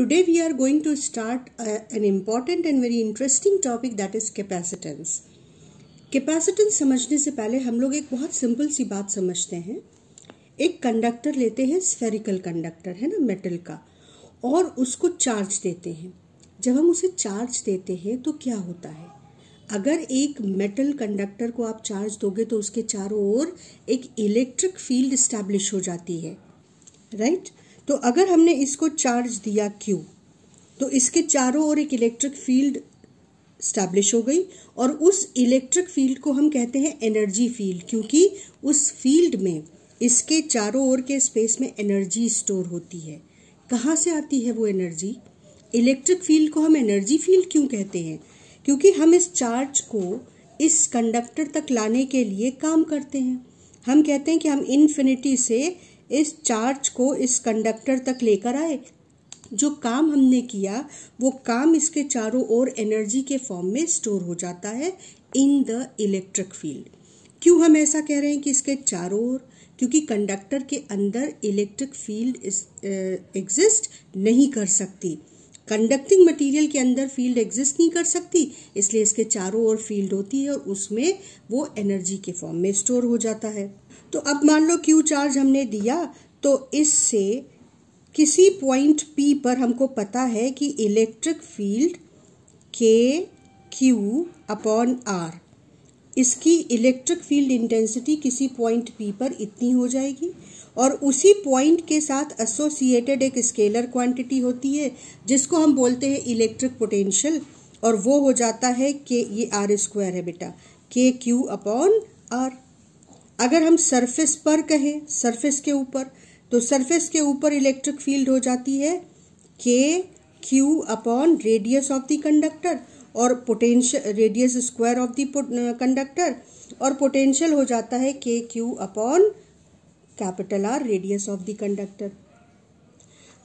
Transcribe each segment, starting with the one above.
Today we are going to start an important and very interesting topic that is capacitance capacitance. Capacitance समझने से पहले हम लोग एक बहुत सिंपल सी बात समझते हैं एक कंडक्टर लेते हैं स्फेरिकल कंडक्टर है ना मेटल का और उसको चार्ज देते हैं जब हम उसे चार्ज देते हैं तो क्या होता है अगर एक मेटल कंडक्टर को आप चार्ज दोगे तो उसके चारों ओर एक इलेक्ट्रिक फील्ड इस्टेब्लिश हो जाती है राइट right? तो अगर हमने इसको चार्ज दिया क्यू तो इसके चारों ओर एक इलेक्ट्रिक फील्ड स्टैब्लिश हो गई और उस इलेक्ट्रिक फील्ड को हम कहते हैं एनर्जी फील्ड क्योंकि उस फील्ड में इसके चारों ओर के स्पेस में एनर्जी स्टोर होती है कहाँ से आती है वो एनर्जी इलेक्ट्रिक फील्ड को हम एनर्जी फील्ड क्यों कहते हैं क्योंकि हम इस चार्ज को इस कंडक्टर तक लाने के लिए काम करते हैं हम कहते हैं कि हम इन्फिनिटी से इस चार्ज को इस कंडक्टर तक लेकर आए जो काम हमने किया वो काम इसके चारों ओर एनर्जी के फॉर्म में स्टोर हो जाता है इन द इलेक्ट्रिक फील्ड क्यों हम ऐसा कह रहे हैं कि इसके चारों ओर क्योंकि कंडक्टर के अंदर इलेक्ट्रिक फील्ड एग्जिस्ट नहीं कर सकती कंडक्टिंग मटेरियल के अंदर फील्ड एग्जिस्ट नहीं कर सकती इसलिए इसके चारों ओर फील्ड होती है और उसमें वो एनर्जी के फॉर्म में स्टोर हो जाता है तो अब मान लो क्यू चार्ज हमने दिया तो इससे किसी पॉइंट पी पर हमको पता है कि electric field k q upon r इसकी इलेक्ट्रिक फील्ड इंटेंसिटी किसी पॉइंट पी पर इतनी हो जाएगी और उसी पॉइंट के साथ एसोसिएटेड एक स्केलर क्वांटिटी होती है जिसको हम बोलते हैं इलेक्ट्रिक पोटेंशियल और वो हो जाता है के ये आर स्क्वायर है बेटा के क्यू अपॉन आर अगर हम सरफेस पर कहें सरफेस के ऊपर तो सरफेस के ऊपर इलेक्ट्रिक फील्ड हो जाती है k q upon radius of the conductor और potential radius square of the conductor और पोटेंशियल हो जाता है k q upon capital R radius of the conductor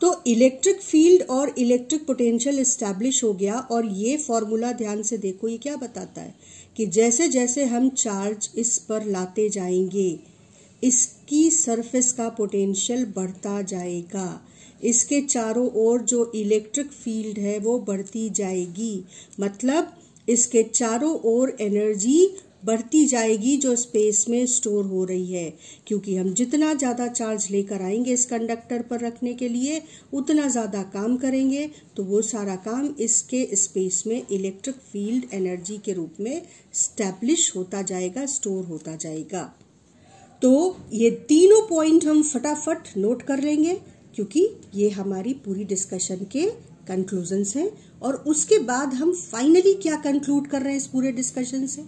तो इलेक्ट्रिक फील्ड और इलेक्ट्रिक पोटेंशियल इस्टेब्लिश हो गया और ये फॉर्मूला ध्यान से देखो ये क्या बताता है कि जैसे जैसे हम चार्ज इस पर लाते जाएंगे इसकी सरफेस का पोटेंशियल बढ़ता जाएगा इसके चारों ओर जो इलेक्ट्रिक फील्ड है वो बढ़ती जाएगी मतलब इसके चारों ओर एनर्जी बढ़ती जाएगी जो स्पेस में स्टोर हो रही है क्योंकि हम जितना ज़्यादा चार्ज लेकर आएंगे इस कंडक्टर पर रखने के लिए उतना ज़्यादा काम करेंगे तो वो सारा काम इसके स्पेस में इलेक्ट्रिक फील्ड एनर्जी के रूप में स्टैब्लिश होता जाएगा स्टोर होता जाएगा तो ये तीनों पॉइंट हम फटाफट नोट कर लेंगे क्योंकि ये हमारी पूरी डिस्कशन के कंक्लूजन्स हैं और उसके बाद हम फाइनली क्या कंक्लूड कर रहे हैं इस पूरे डिस्कशन से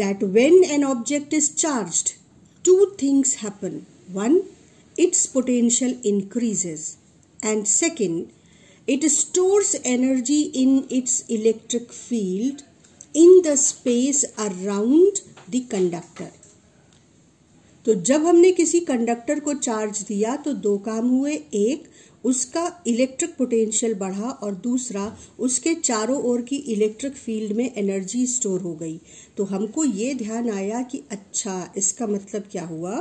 that when an object is charge two things happen one its potential increases and second it stores energy in its electric field in the space around the conductor तो जब हमने किसी कंडक्टर को चार्ज दिया तो दो काम हुए एक उसका इलेक्ट्रिक पोटेंशियल बढ़ा और दूसरा उसके चारों ओर की इलेक्ट्रिक फील्ड में एनर्जी स्टोर हो गई तो हमको ये ध्यान आया कि अच्छा इसका मतलब क्या हुआ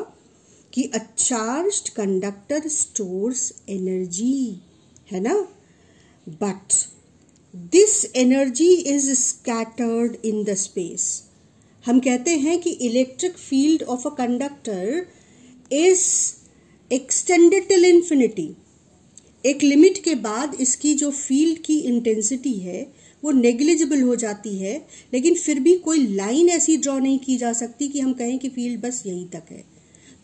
कि a charge conductor stores energy है ना but this energy is scattered in the space हम कहते हैं कि electric field of a conductor is extended till infinity एक लिमिट के बाद इसकी जो फील्ड की इंटेंसिटी है वो नेग्लिजिबल हो जाती है लेकिन फिर भी कोई लाइन ऐसी ड्रॉ नहीं की जा सकती कि हम कहें कि फील्ड बस यहीं तक है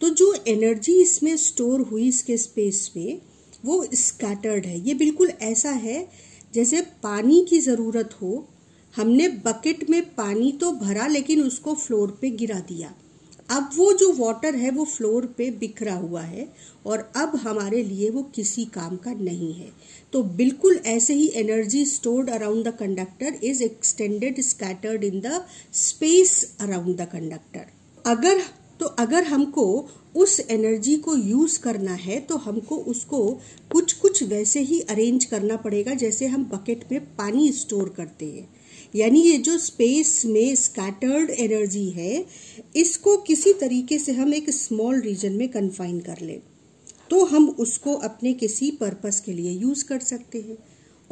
तो जो एनर्जी इसमें स्टोर हुई इसके स्पेस में वो स्कैटर्ड है ये बिल्कुल ऐसा है जैसे पानी की ज़रूरत हो हमने बकेट में पानी तो भरा लेकिन उसको फ्लोर पे गिरा दिया अब वो जो वाटर है वो फ्लोर पे बिखरा हुआ है और अब हमारे लिए वो किसी काम का नहीं है तो बिल्कुल ऐसे ही energy stored around the conductor is extended scattered in the space around the conductor अगर तो अगर हमको उस एनर्जी को यूज करना है तो हमको उसको कुछ कुछ वैसे ही अरेंज करना पड़ेगा जैसे हम बकेट में पानी स्टोर करते हैं यानी ये जो स्पेस में स्कैटर्ड एनर्जी है इसको किसी तरीके से हम एक स्मॉल रीजन में कन्फाइन कर लें तो हम उसको अपने किसी पर्पस के लिए यूज़ कर सकते हैं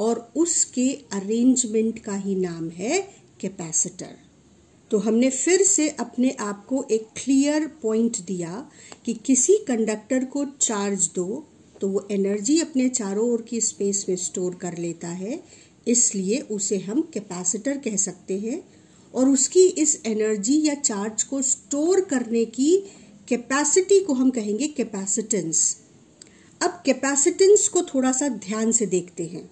और उसके अरेंजमेंट का ही नाम है कैपेसिटर तो हमने फिर से अपने आप को एक क्लियर पॉइंट दिया कि किसी कंडक्टर को चार्ज दो तो वो एनर्जी अपने चारों ओर की स्पेस में स्टोर कर लेता है इसलिए उसे हम कैपेसिटर कह सकते हैं और उसकी इस एनर्जी या चार्ज को स्टोर करने की कैपेसिटी को हम कहेंगे कैपेसिटेंस अब कैपेसिटेंस को थोड़ा सा ध्यान से देखते हैं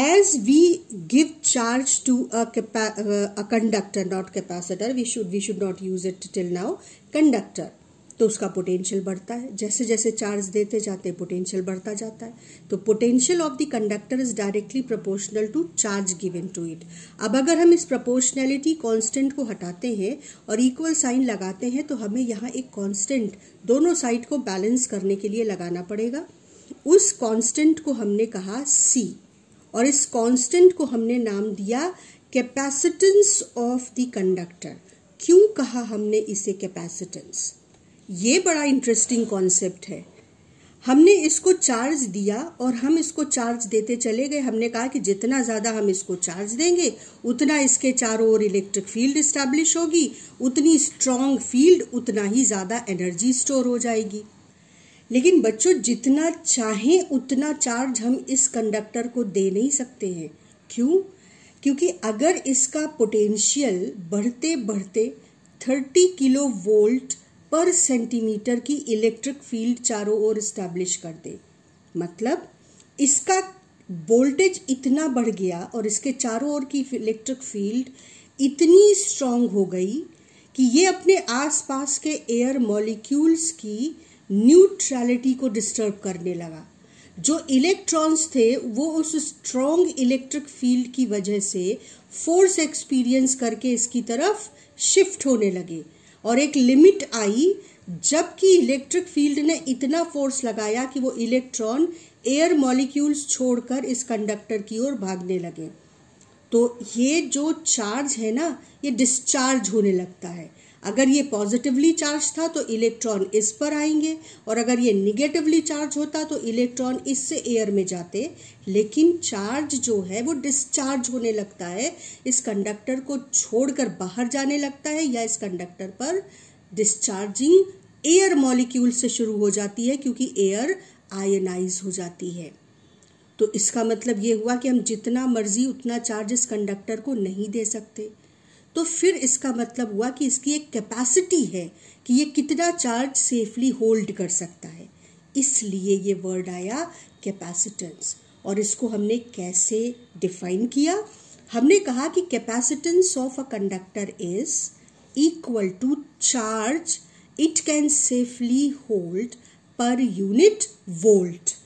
as we give charge to a conductor not capacitor we should we should not use it till now conductor तो उसका पोटेंशियल बढ़ता है जैसे जैसे चार्ज देते जाते पोटेंशियल बढ़ता जाता है तो potential of the conductor is directly proportional to charge given to it अब अगर हम इस प्रोपोर्शनैलिटी कांस्टेंट को हटाते हैं और इक्वल साइन लगाते हैं तो हमें यहाँ एक कांस्टेंट दोनों साइड को बैलेंस करने के लिए लगाना पड़ेगा उस कांस्टेंट को हमने कहा सी और इस कांस्टेंट को हमने नाम दिया कैपेसिटेंस ऑफ द कंडक्टर क्यों कहा हमने इसे कैपेसिटेंस ये बड़ा इंटरेस्टिंग कॉन्सेप्ट है हमने इसको चार्ज दिया और हम इसको चार्ज देते चले गए हमने कहा कि जितना ज़्यादा हम इसको चार्ज देंगे उतना इसके चारों ओर इलेक्ट्रिक फील्ड इस्टेब्लिश होगी उतनी स्ट्रॉन्ग फील्ड उतना ही ज़्यादा एनर्जी स्टोर हो जाएगी लेकिन बच्चों जितना चाहें उतना चार्ज हम इस कंडक्टर को दे नहीं सकते हैं क्यों क्योंकि अगर इसका पोटेंशियल बढ़ते बढ़ते thirty kilo volt per centimetre की इलेक्ट्रिक फील्ड चारों ओर इस्टेब्लिश कर दे मतलब इसका वोल्टेज इतना बढ़ गया और इसके चारों ओर की इलेक्ट्रिक फील्ड इतनी स्ट्रांग हो गई कि ये अपने आसपास के एयर मॉलिक्यूल्स की न्यूट्रलिटी को डिस्टर्ब करने लगा जो इलेक्ट्रॉन्स थे वो उस स्ट्रॉन्ग इलेक्ट्रिक फील्ड की वजह से फोर्स एक्सपीरियंस करके इसकी तरफ शिफ्ट होने लगे और एक लिमिट आई जबकि इलेक्ट्रिक फील्ड ने इतना फोर्स लगाया कि वो इलेक्ट्रॉन एयर मॉलिक्यूल्स छोड़कर इस कंडक्टर की ओर भागने लगे तो ये जो चार्ज है ना ये डिस्चार्ज होने लगता है अगर ये पॉजिटिवली चार्ज था तो इलेक्ट्रॉन इस पर आएंगे और अगर ये निगेटिवली चार्ज होता तो इलेक्ट्रॉन इससे एयर में जाते लेकिन चार्ज जो है वो डिस्चार्ज होने लगता है इस कंडक्टर को छोड़कर बाहर जाने लगता है या इस कंडक्टर पर डिस्चार्जिंग एयर मॉलिक्यूल से शुरू हो जाती है क्योंकि एयर आयनाइज हो जाती है तो इसका मतलब ये हुआ कि हम जितना मर्जी उतना चार्ज इस कंडक्टर को नहीं दे सकते तो फिर इसका मतलब हुआ कि इसकी एक कैपेसिटी है कि ये कितना चार्ज सेफली होल्ड कर सकता है इसलिए ये वर्ड आया कैपेसिटेंस और इसको हमने कैसे डिफाइन किया हमने कहा कि capacitance of a conductor is equal to charge it can safely hold per unit volt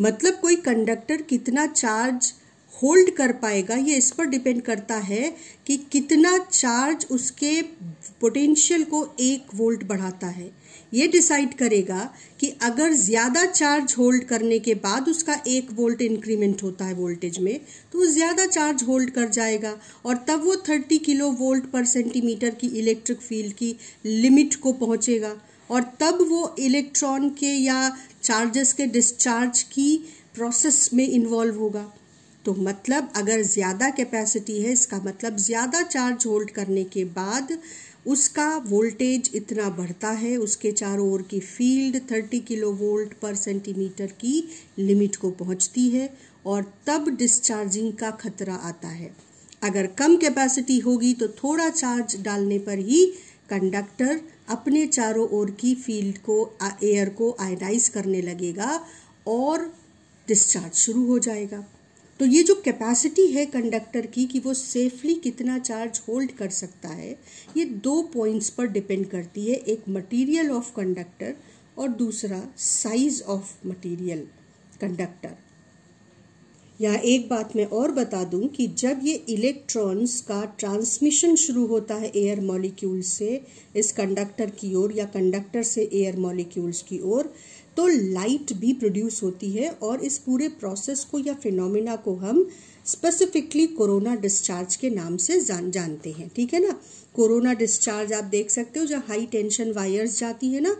मतलब कोई कंडक्टर कितना चार्ज होल्ड कर पाएगा ये इस पर डिपेंड करता है कि कितना चार्ज उसके पोटेंशियल को एक वोल्ट बढ़ाता है ये डिसाइड करेगा कि अगर ज़्यादा चार्ज होल्ड करने के बाद उसका एक वोल्ट इंक्रीमेंट होता है वोल्टेज में तो ज़्यादा चार्ज होल्ड कर जाएगा और तब वो thirty kilo volt per centimetre की इलेक्ट्रिक फील्ड की लिमिट को पहुँचेगा और तब वो इलेक्ट्रॉन के या चार्जेस के डिस्चार्ज की प्रोसेस में इन्वॉल्व होगा तो मतलब अगर ज़्यादा कैपेसिटी है इसका मतलब ज़्यादा चार्ज होल्ड करने के बाद उसका वोल्टेज इतना बढ़ता है उसके चारों ओर की field 30 kilo volt per centimetre की लिमिट को पहुंचती है और तब डिस्चार्जिंग का खतरा आता है अगर कम कैपेसिटी होगी तो थोड़ा चार्ज डालने पर ही कंडक्टर अपने चारों ओर की फील्ड को एयर को आयोनाइज करने लगेगा और डिस्चार्ज शुरू हो जाएगा तो ये जो कैपेसिटी है कंडक्टर की कि वो सेफली कितना चार्ज होल्ड कर सकता है ये दो पॉइंट्स पर डिपेंड करती है एक मटेरियल ऑफ कंडक्टर और दूसरा साइज ऑफ मटेरियल कंडक्टर या एक बात मैं और बता दूं कि जब ये इलेक्ट्रॉन्स का ट्रांसमिशन शुरू होता है एयर मॉलिक्यूल से इस कंडक्टर की ओर या कंडक्टर से एयर मॉलिक्यूल्स की ओर तो लाइट भी प्रोड्यूस होती है और इस पूरे प्रोसेस को या फिनोमिना को हम स्पेसिफिकली कोरोना डिस्चार्ज के नाम से जान जानते हैं ठीक है ना कोरोना डिस्चार्ज आप देख सकते हो जहाँ हाई टेंशन वायर्स जाती है ना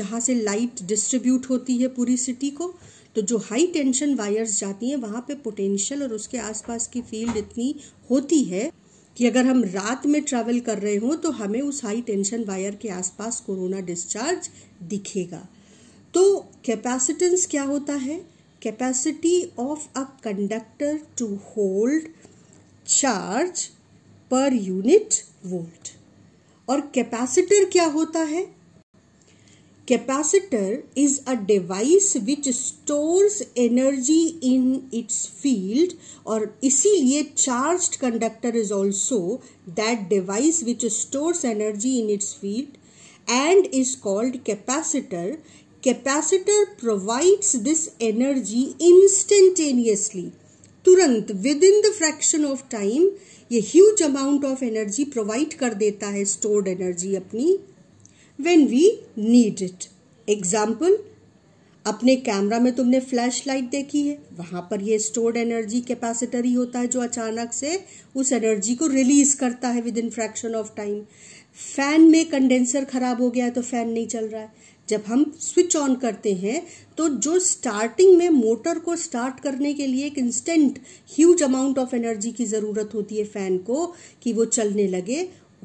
जहाँ से लाइट डिस्ट्रीब्यूट होती है पूरी सिटी को तो जो हाई टेंशन वायर्स जाती हैं वहाँ पे पोटेंशियल और उसके आसपास की फील्ड इतनी होती है कि अगर हम रात में ट्रैवल कर रहे हों तो हमें उस हाई टेंशन वायर के आसपास कोरोना डिस्चार्ज दिखेगा तो कैपेसिटेंस क्या होता है capacity of a conductor to hold charge per unit volt और कैपेसिटर क्या होता है capacitor is a device which stores energy in its field और इसीलिए charged conductor is also that device which stores energy in its field and is called capacitor capacitor provides this energy instantaneously तुरंत within the fraction of time ये huge amount of energy provide कर देता है stored energy अपनी when we need it example अपने camera में तुमने flash light देखी है वहाँ पर ये स्टोर्ड एनर्जी कैपेसिटर ही होता है जो अचानक से उस एनर्जी को रिलीज करता है within fraction of time fan में कंडेंसर खराब हो गया है तो फैन नहीं चल रहा है जब हम स्विच ऑन करते हैं तो जो स्टार्टिंग में मोटर को स्टार्ट करने के लिए एक instant huge amount of energy की ज़रूरत होती है फ़ैन को कि वो चलने लगे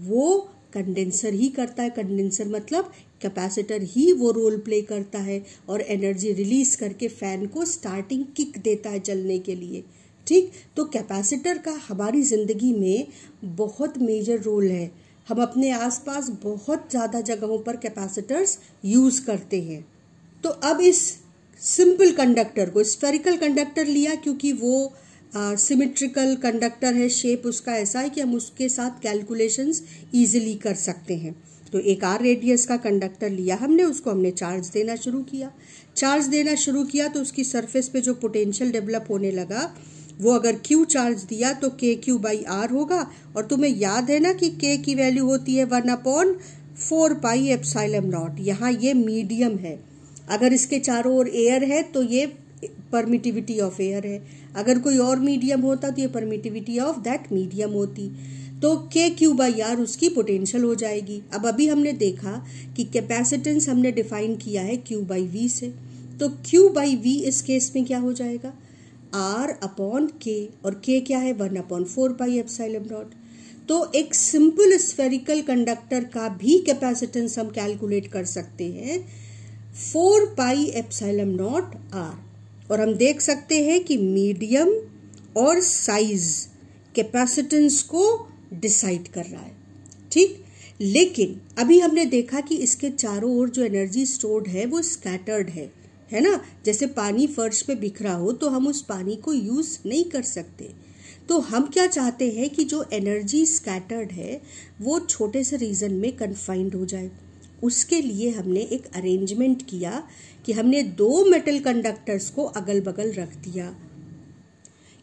वो कंडेंसर ही करता है कंडेंसर मतलब कैपेसिटर ही वो रोल प्ले करता है और एनर्जी रिलीज करके फ़ैन को स्टार्टिंग किक देता है चलने के लिए ठीक तो कैपेसिटर का हमारी ज़िंदगी में बहुत मेजर रोल है हम अपने आसपास बहुत ज़्यादा जगहों पर कैपेसिटर्स यूज़ करते हैं तो अब इस सिंपल कंडक्टर को स्फेरिकल कंडक्टर लिया क्योंकि वो सिमेट्रिकल uh, कंडक्टर है शेप उसका ऐसा है कि हम उसके साथ कैलकुलेशंस इजीली कर सकते हैं तो एक आर रेडियस का कंडक्टर लिया हमने उसको हमने चार्ज देना शुरू किया चार्ज देना शुरू किया तो उसकी सरफेस पे जो पोटेंशियल डेवलप होने लगा वो अगर Q चार्ज दिया तो के क्यू बाई आर होगा और तुम्हें याद है ना कि K की वैल्यू होती है one upon four pi epsilon naught यहाँ ये मीडियम है अगर इसके चारों ओर एयर है तो ये परमिटिविटी ऑफ एयर है अगर कोई और मीडियम होता तो ये परमिटिविटी ऑफ दैट मीडियम होती तो के क्यू बाई आर उसकी पोटेंशियल हो जाएगी अब अभी हमने देखा कि कैपेसिटेंस हमने डिफाइन किया है क्यू बाई वी से तो क्यू बाई वी इस केस में क्या हो जाएगा आर अपॉन के और के क्या है one upon four pi epsilon dot तो एक सिंपल स्फेरिकल कंडक्टर का भी कैपेसिटेंस हम कैलकुलेट कर सकते हैं four pi epsilon naught r और हम देख सकते हैं कि मीडियम और साइज कैपेसिटेंस को डिसाइड कर रहा है ठीक लेकिन अभी हमने देखा कि इसके चारों ओर जो एनर्जी स्टोर्ड है वो स्कैटर्ड है है ना जैसे पानी फर्श पे बिखरा हो तो हम उस पानी को यूज़ नहीं कर सकते तो हम क्या चाहते हैं कि जो एनर्जी स्कैटर्ड है वो छोटे से रीज़न में कन्फाइंड हो जाए उसके लिए हमने एक अरेंजमेंट किया कि हमने दो मेटल कंडक्टर्स को अगल बगल रख दिया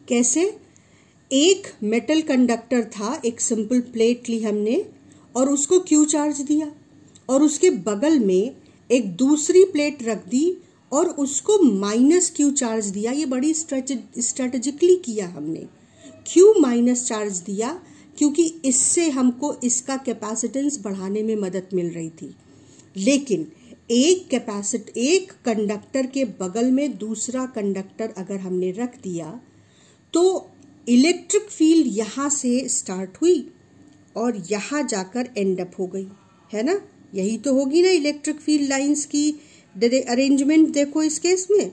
कैसे एक मेटल कंडक्टर था एक सिंपल प्लेट ली हमने और उसको क्यू चार्ज दिया और उसके बगल में एक दूसरी प्लेट रख दी और उसको माइनस क्यू चार्ज दिया ये बड़ी स्ट्रेटेजिकली किया हमने क्यू माइनस चार्ज दिया क्योंकि इससे हमको इसका कैपेसिटेंस बढ़ाने में मदद मिल रही थी लेकिन एक कैपेसिट एक कंडक्टर के बगल में दूसरा कंडक्टर अगर हमने रख दिया तो इलेक्ट्रिक फील्ड यहाँ से स्टार्ट हुई और यहाँ जाकर एंड अप हो गई है ना यही तो होगी ना इलेक्ट्रिक फील्ड लाइंस की दे अरेंजमेंट देखो इस केस में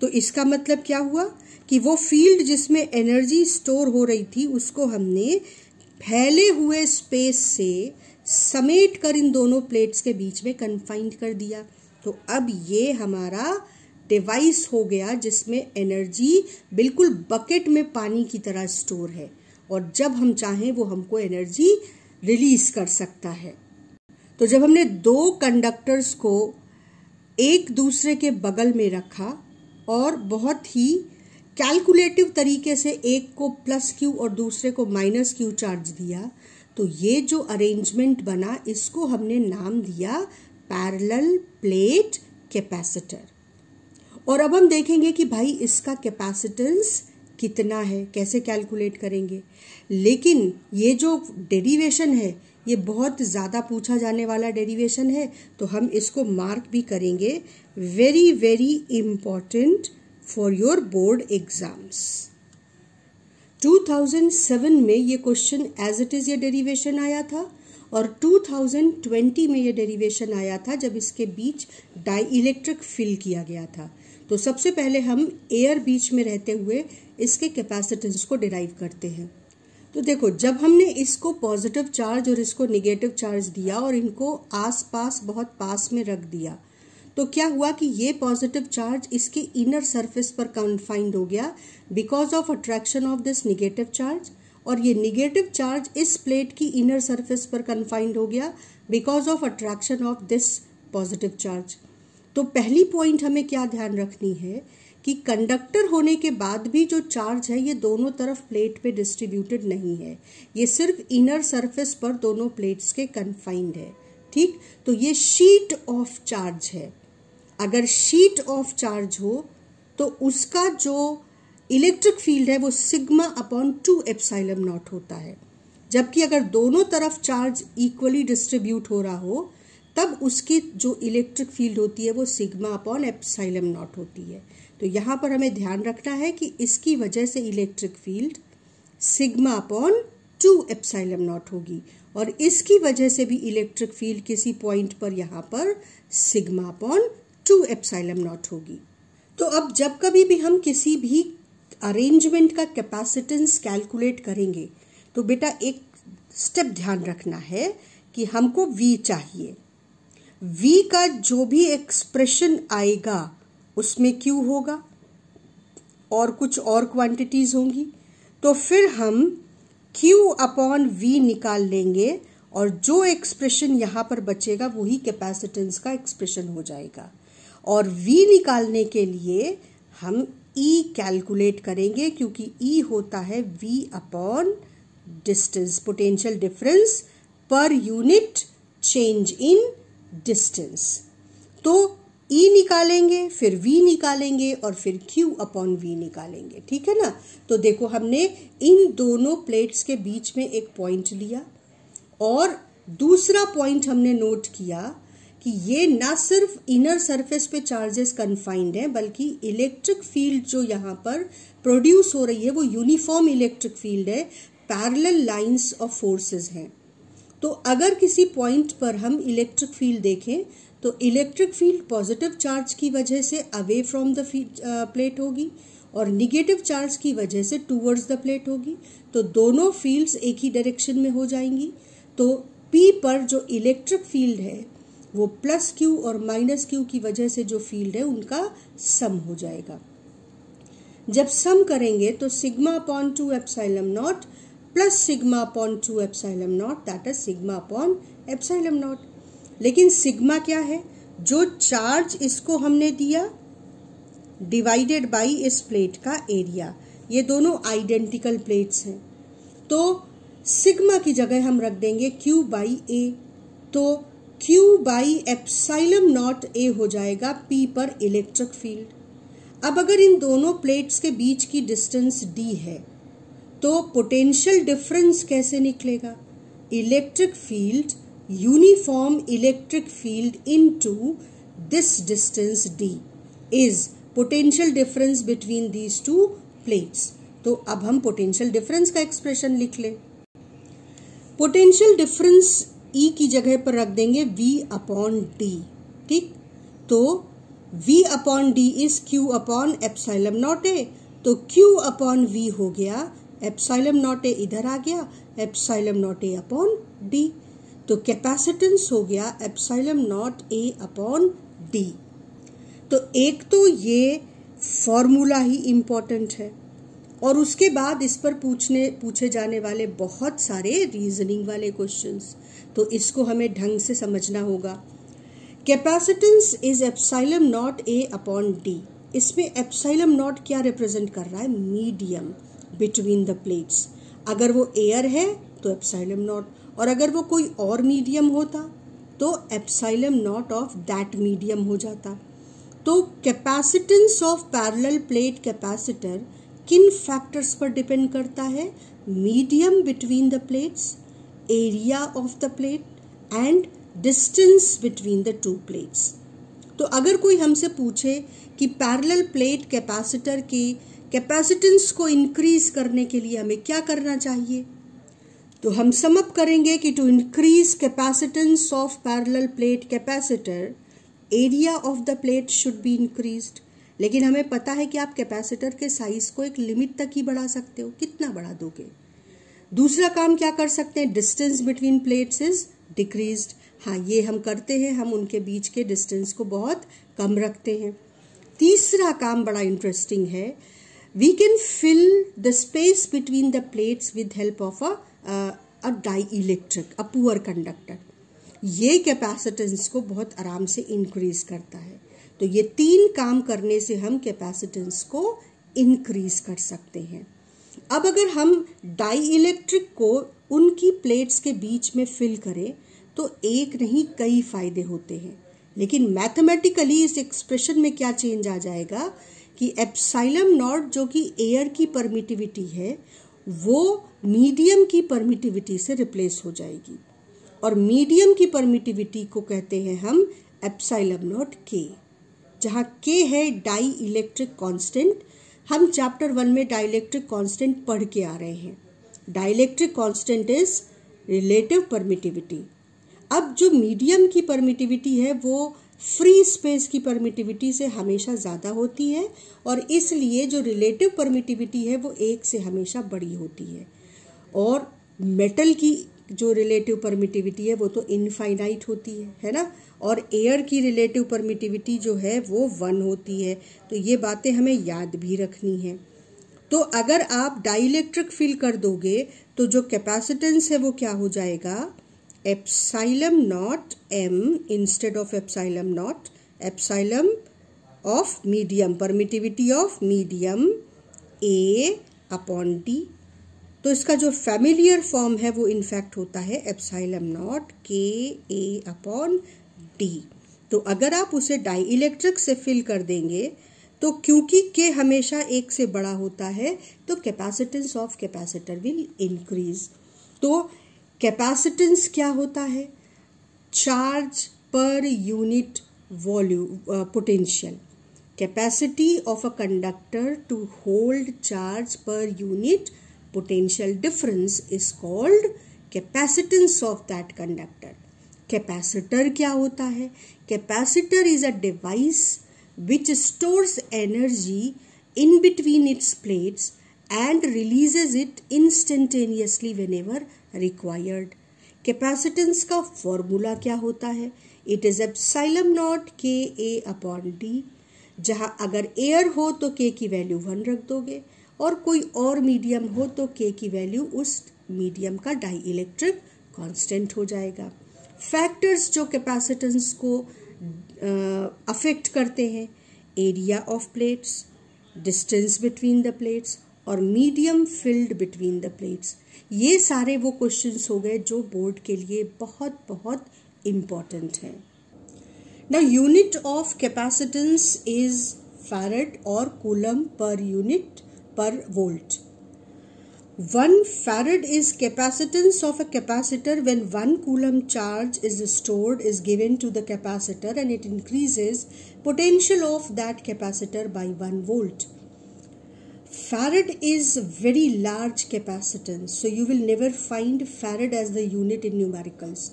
तो इसका मतलब क्या हुआ कि वो फील्ड जिसमें एनर्जी स्टोर हो रही थी उसको हमने फैले हुए स्पेस से समेट कर इन दोनों प्लेट्स के बीच में कन्फाइंड कर दिया तो अब ये हमारा डिवाइस हो गया जिसमें एनर्जी बिल्कुल बकेट में पानी की तरह स्टोर है और जब हम चाहें वो हमको एनर्जी रिलीज कर सकता है तो जब हमने दो कंडक्टर्स को एक दूसरे के बगल में रखा और बहुत ही कैलकुलेटिव तरीके से एक को प्लस क्यू और दूसरे को माइनस क्यू चार्ज दिया तो ये जो अरेंजमेंट बना इसको हमने नाम दिया पैरेलल प्लेट कैपेसिटर और अब हम देखेंगे कि भाई इसका कैपेसिटेंस कितना है कैसे कैलकुलेट करेंगे लेकिन ये जो डेरिवेशन है ये बहुत ज़्यादा पूछा जाने वाला डेरिवेशन है तो हम इसको मार्क भी करेंगे very very important for your board exams 2007 में ये क्वेश्चन एज इट इज़ ये डेरिवेशन आया था और 2020 में ये डेरिवेशन आया था जब इसके बीच डाई इलेक्ट्रिक फिल किया गया था तो सबसे पहले हम एयर बीच में रहते हुए इसके कैपेसिटेंस को डिराइव करते हैं तो देखो जब हमने इसको पॉजिटिव चार्ज और इसको निगेटिव चार्ज दिया और इनको आस पास बहुत पास में रख दिया तो क्या हुआ कि ये पॉजिटिव चार्ज इसके इनर सरफेस पर कन्फाइंड हो गया because of attraction of this negative charge और ये निगेटिव चार्ज इस प्लेट की इनर सरफेस पर कन्फाइंड हो गया because of attraction of this positive charge तो पहली पॉइंट हमें क्या ध्यान रखनी है कि कंडक्टर होने के बाद भी जो चार्ज है ये दोनों तरफ प्लेट पे डिस्ट्रीब्यूटेड नहीं है ये सिर्फ इनर सरफेस पर दोनों प्लेट्स के कन्फाइंड है ठीक तो ये शीट ऑफ चार्ज है अगर शीट ऑफ चार्ज हो तो उसका जो इलेक्ट्रिक फील्ड है वो sigma upon two epsilon naught होता है जबकि अगर दोनों तरफ चार्ज इक्वली डिस्ट्रीब्यूट हो रहा हो तब उसकी जो इलेक्ट्रिक फील्ड होती है वो सिग्मा अपॉन एप्साइलम नॉट होती है तो यहाँ पर हमें ध्यान रखना है कि इसकी वजह से electric field sigma upon two epsilon naught होगी और इसकी वजह से भी इलेक्ट्रिक फील्ड किसी पॉइंट पर यहाँ पर sigma upon two epsilon naught होगी तो अब जब कभी भी हम किसी भी अरेंजमेंट का कैपेसिटेंस कैलकुलेट करेंगे तो बेटा एक स्टेप ध्यान रखना है कि हमको वी चाहिए वी का जो भी एक्सप्रेशन आएगा उसमें क्यू होगा और कुछ और क्वांटिटीज होंगी तो फिर हम क्यू अपॉन वी निकाल लेंगे और जो एक्सप्रेशन यहाँ पर बचेगा वही कैपेसिटेंस का एक्सप्रेशन हो जाएगा और वी निकालने के लिए हम ई e कैलकुलेट करेंगे क्योंकि ई e होता है V upon distance potential difference per unit change in distance तो ई e निकालेंगे फिर वी निकालेंगे और फिर क्यू अपॉन वी निकालेंगे ठीक है ना तो देखो हमने इन दोनों प्लेट्स के बीच में एक पॉइंट लिया और दूसरा पॉइंट हमने नोट किया कि ये ना सिर्फ इनर सरफेस पे चार्जेस कन्फाइंड हैं बल्कि इलेक्ट्रिक फील्ड जो यहाँ पर प्रोड्यूस हो रही है वो यूनिफॉर्म इलेक्ट्रिक फील्ड है पैरेलल लाइंस ऑफ फोर्सेस हैं तो अगर किसी पॉइंट पर हम इलेक्ट्रिक फील्ड देखें तो इलेक्ट्रिक फील्ड पॉजिटिव चार्ज की वजह से अवे फ्रॉम द प्लेट होगी और निगेटिव चार्ज की वजह से टूवर्ड्स द प्लेट होगी तो दोनों फील्ड्स एक ही डायरेक्शन में हो जाएंगी तो पी पर जो इलेक्ट्रिक फील्ड है वो प्लस क्यू और माइनस क्यू की वजह से जो फील्ड है उनका सम हो जाएगा जब सम करेंगे तो sigma upon two epsilon naught plus sigma upon two epsilon naught that is sigma upon epsilon naught लेकिन सिग्मा क्या है जो चार्ज इसको हमने दिया डिवाइडेड बाय इस प्लेट का एरिया ये दोनों आइडेंटिकल प्लेट्स हैं तो सिग्मा की जगह हम रख देंगे क्यू बाई ए तो Q by epsilon naught A हो जाएगा पी पर इलेक्ट्रिक फील्ड अब अगर इन दोनों प्लेट्स के बीच की डिस्टेंस डी है तो पोटेंशियल डिफरेंस कैसे निकलेगा electric field uniform electric field into this distance D is potential difference between these two plates तो अब हम पोटेंशियल डिफरेंस का एक्सप्रेशन लिख लें पोटेंशियल डिफरेंस ई की जगह पर रख देंगे v अपॉन डी ठीक तो v upon D is q upon epsilon naught A तो q अपॉन v हो गया एप्साइलम नॉट ए इधर आ गया epsilon naught A upon D तो कैपेसिटेंस हो गया epsilon naught A upon D तो एक तो ये फॉर्मूला ही इम्पॉर्टेंट है और उसके बाद इस पर पूछने पूछे जाने वाले बहुत सारे रीजनिंग वाले क्वेश्चंस तो इसको हमें ढंग से समझना होगा capacitance is epsilon naught A upon D इसमें एप्साइलम नॉट क्या रिप्रेजेंट कर रहा है मीडियम बिटवीन द प्लेट्स अगर वो एयर है तो एप्साइलम नॉट और अगर वो कोई और मीडियम होता तो epsilon naught of that medium हो जाता तो capacitance of parallel plate capacitor किन फैक्टर्स पर डिपेंड करता है medium between the plates area of the plate and distance between the two plates तो अगर कोई हमसे पूछे कि पैरेलल प्लेट कैपेसिटर की कैपेसिटेंस को इंक्रीज करने के लिए हमें क्या करना चाहिए तो हम समअप करेंगे कि to increase capacitance of parallel plate capacitor area of the plate should be increased लेकिन हमें पता है कि आप कैपेसिटर के साइज को एक लिमिट तक ही बढ़ा सकते हो कितना बढ़ा दोगे दूसरा काम क्या कर सकते हैं distance between plates is decrease हाँ ये हम करते हैं हम उनके बीच के डिस्टेंस को बहुत कम रखते हैं तीसरा काम बड़ा इंटरेस्टिंग है we can fill the space between the plates with help of a a dielectric a poor conductor ये कैपेसिटेंस को बहुत आराम से इंक्रीज करता है तो ये तीन काम करने से हम कैपेसिटेंस को इंक्रीज कर सकते हैं अब अगर हम डाई इलेक्ट्रिक को उनकी प्लेट्स के बीच में फिल करें तो एक नहीं कई फायदे होते हैं लेकिन मैथमेटिकली इस एक्सप्रेशन में क्या चेंज आ जाएगा कि एप्साइलम नॉट जो कि एयर की परमिटिविटी है वो मीडियम की परमिटिविटी से रिप्लेस हो जाएगी और मीडियम की परमिटिविटी को कहते हैं हम एप्साइलम नॉट के जहाँ के है डाई इलेक्ट्रिक कॉन्स्टेंट हम चैप्टर वन में डाई इलेक्ट्रिक कॉन्स्टेंट पढ़ के आ रहे हैं dielectric constant is relative permittivity अब जो मीडियम की परमिटिविटी है वो फ्री स्पेस की परमिटिविटी से हमेशा ज़्यादा होती है और इसलिए जो रिलेटिव परमिटिविटी है वो एक से हमेशा बड़ी होती है और मेटल की जो रिलेटिव परमिटिविटी है वो तो इनफाइनाइट होती है है ना और एयर की रिलेटिव परमिटिविटी जो है वो वन होती है तो ये बातें हमें याद भी रखनी है तो अगर आप डाइलेक्ट्रिक फिल कर दोगे तो जो कैपेसिटेंस है वो क्या हो जाएगा epsilon naught m instead of epsilon naught epsilon of medium permittivity of medium a upon D तो इसका जो फैमिलियर फॉर्म है वो इनफैक्ट होता है एप्साइलम नॉट के ए अपॉन डी तो अगर आप उसे डाई इलेक्ट्रिक से फिल कर देंगे तो क्योंकि के हमेशा एक से बड़ा होता है तो capacitance of capacitor will increase तो कैपेसिटेंस क्या होता है charge per unit volume potential capacity of a conductor to hold charge per unit potential difference is called capacitance of that conductor capacitor क्या होता है capacitor is a device which stores energy in between its plates and releases it instantaneously whenever required capacitance का formula क्या होता है it is epsilon naught के ए upon D जहाँ अगर एयर हो तो के की वैल्यू वन रख दोगे और कोई और मीडियम हो तो के की वैल्यू उस मीडियम का डाई इलेक्ट्रिक कॉन्स्टेंट हो जाएगा फैक्टर्स जो कैपेसिटेंस को अफेक्ट uh, करते हैं area of plates distance between the plates और medium filled between the plates ये सारे वो क्वेश्चन हो गए जो बोर्ड के लिए बहुत बहुत इम्पॉर्टेंट हैं ना unit of capacitance is farad और coulomb per unit per volt one farad is capacitance of a capacitor when one coulomb charge is stored is given to the capacitor and it increases potential of that capacitor by one volt Farad is very large capacitance, so you will never find farad as the unit in numericals.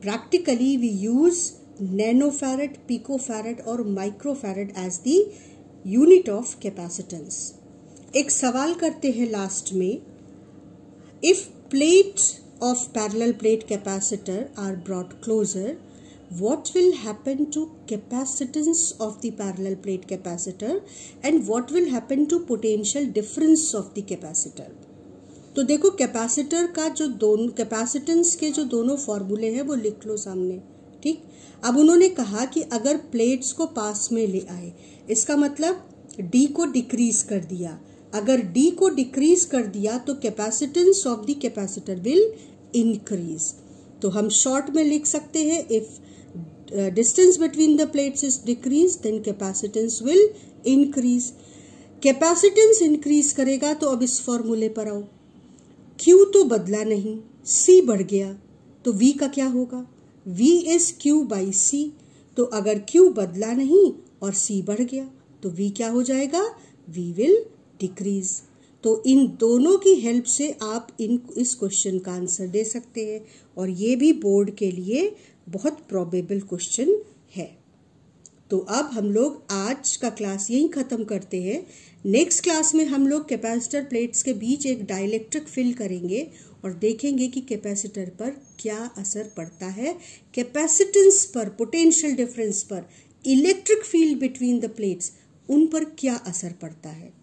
Practically, we use nanofarad, picofarad or microfarad as the unit of capacitance एक सवाल करते हैं last में if plate of parallel plate capacitor are brought closer what will happen to capacitance of the parallel plate capacitor and what will happen to potential difference of the capacitor तो देखो capacitor का जो दोनों capacitance के जो दोनों फॉर्मूले हैं वो लिख लो सामने ठीक अब उन्होंने कहा कि अगर प्लेट्स को पास में ले आए इसका मतलब डी को डिक्रीज कर दिया अगर डी को डिक्रीज कर दिया तो capacitance of the capacitor will increase तो हम शॉर्ट में लिख सकते हैं if uh, distance between the plates is decreased then capacitance will increase capacitance increase करेगा तो अब इस formula पर आओ Q तो बदला नहीं C बढ़ गया तो V का क्या होगा V is Q by C तो अगर Q बदला नहीं और C बढ़ गया तो V क्या हो जाएगा V will decrease तो इन दोनों की हेल्प से आप इन इस क्वेश्चन का आंसर दे सकते हैं और ये भी बोर्ड के लिए बहुत प्रोबेबल क्वेश्चन है तो अब हम लोग आज का क्लास यहीं ख़त्म करते हैं नेक्स्ट क्लास में हम लोग कैपेसिटर प्लेट्स के बीच एक डाइलेक्ट्रिक फिल करेंगे और देखेंगे कि कैपेसिटर पर क्या असर पड़ता है कैपेसिटेंस पर पोटेंशियल डिफरेंस पर electric field between the plates उन पर क्या असर पड़ता है